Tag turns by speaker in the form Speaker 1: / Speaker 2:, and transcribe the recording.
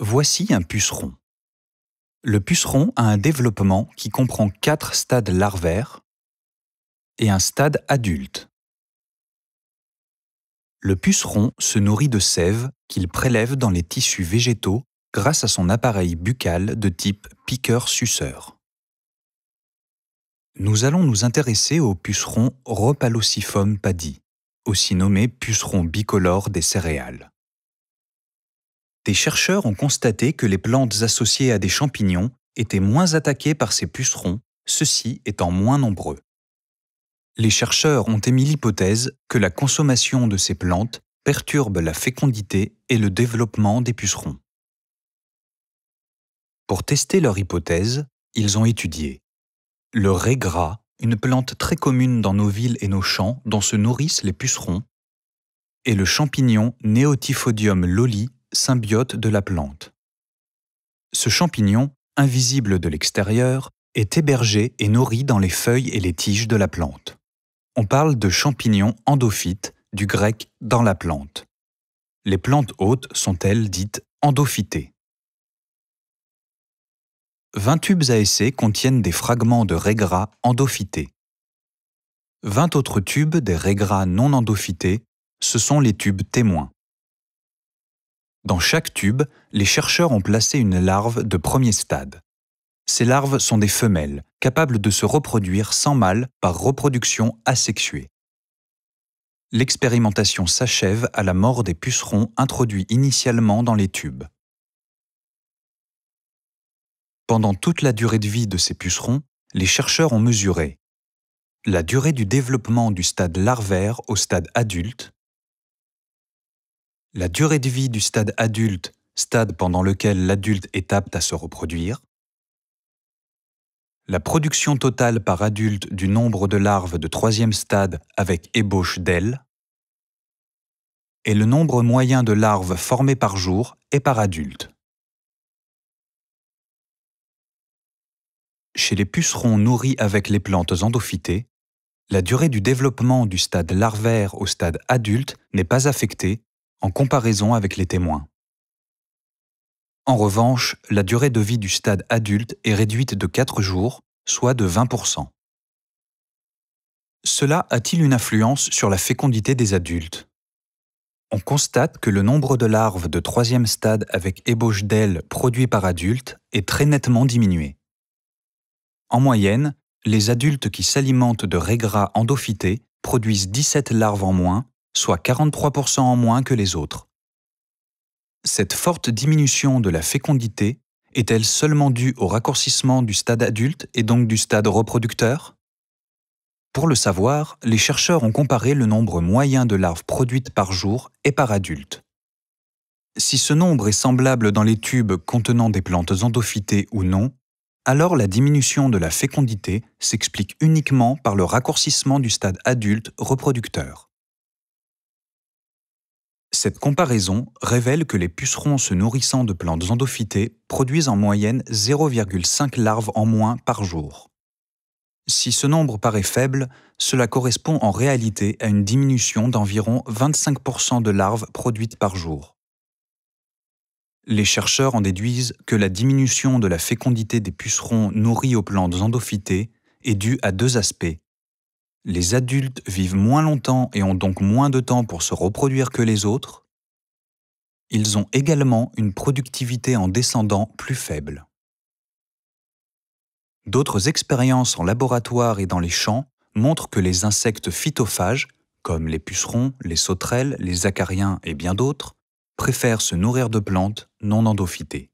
Speaker 1: Voici un puceron. Le puceron a un développement qui comprend quatre stades larvaires et un stade adulte. Le puceron se nourrit de sève qu'il prélève dans les tissus végétaux grâce à son appareil buccal de type piqueur-suceur. Nous allons nous intéresser au puceron Ropalocifum padi, aussi nommé puceron bicolore des céréales des chercheurs ont constaté que les plantes associées à des champignons étaient moins attaquées par ces pucerons, ceux-ci étant moins nombreux. Les chercheurs ont émis l'hypothèse que la consommation de ces plantes perturbe la fécondité et le développement des pucerons. Pour tester leur hypothèse, ils ont étudié le régras, gras, une plante très commune dans nos villes et nos champs dont se nourrissent les pucerons, et le champignon Neotyphodium loli symbiote de la plante. Ce champignon, invisible de l'extérieur, est hébergé et nourri dans les feuilles et les tiges de la plante. On parle de champignon endophyte, du grec dans la plante. Les plantes hôtes sont elles dites endophytées. 20 tubes à essai contiennent des fragments de régras endophytées. 20 autres tubes des régras non endophytés, ce sont les tubes témoins. Dans chaque tube, les chercheurs ont placé une larve de premier stade. Ces larves sont des femelles, capables de se reproduire sans mâle par reproduction asexuée. L'expérimentation s'achève à la mort des pucerons introduits initialement dans les tubes. Pendant toute la durée de vie de ces pucerons, les chercheurs ont mesuré la durée du développement du stade larvaire au stade adulte, la durée de vie du stade adulte, stade pendant lequel l'adulte est apte à se reproduire, la production totale par adulte du nombre de larves de troisième stade avec ébauche d'ailes, et le nombre moyen de larves formées par jour et par adulte. Chez les pucerons nourris avec les plantes endophytées, la durée du développement du stade larvaire au stade adulte n'est pas affectée en comparaison avec les témoins. En revanche, la durée de vie du stade adulte est réduite de 4 jours, soit de 20%. Cela a-t-il une influence sur la fécondité des adultes On constate que le nombre de larves de troisième stade avec ébauche d'ailes produit par adulte est très nettement diminué. En moyenne, les adultes qui s'alimentent de régras endophytés produisent 17 larves en moins soit 43% en moins que les autres. Cette forte diminution de la fécondité est-elle seulement due au raccourcissement du stade adulte et donc du stade reproducteur Pour le savoir, les chercheurs ont comparé le nombre moyen de larves produites par jour et par adulte. Si ce nombre est semblable dans les tubes contenant des plantes endophytées ou non, alors la diminution de la fécondité s'explique uniquement par le raccourcissement du stade adulte reproducteur. Cette comparaison révèle que les pucerons se nourrissant de plantes endophytées produisent en moyenne 0,5 larves en moins par jour. Si ce nombre paraît faible, cela correspond en réalité à une diminution d'environ 25% de larves produites par jour. Les chercheurs en déduisent que la diminution de la fécondité des pucerons nourris aux plantes endophytées est due à deux aspects les adultes vivent moins longtemps et ont donc moins de temps pour se reproduire que les autres, ils ont également une productivité en descendant plus faible. D'autres expériences en laboratoire et dans les champs montrent que les insectes phytophages, comme les pucerons, les sauterelles, les acariens et bien d'autres, préfèrent se nourrir de plantes non endophytées.